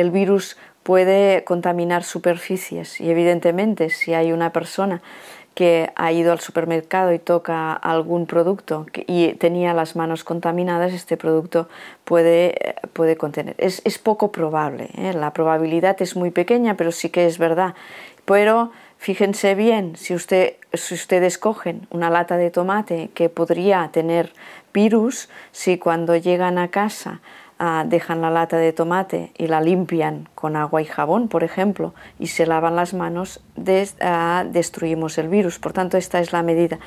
el virus puede contaminar superficies y evidentemente si hay una persona que ha ido al supermercado y toca algún producto y tenía las manos contaminadas, este producto puede, eh, puede contener. Es, poco probable, ¿eh? la probabilidad es muy pequeña, pero sí que es verdad. Pero fíjense bien, si, usted, si ustedes cogen una lata de tomate que podría tener virus, si cuando llegan a casa dejan la lata de tomate y la limpian con agua y jabón, por ejemplo, y se lavan las manos, ah, destruimos el virus. Por tanto, esta es la medida.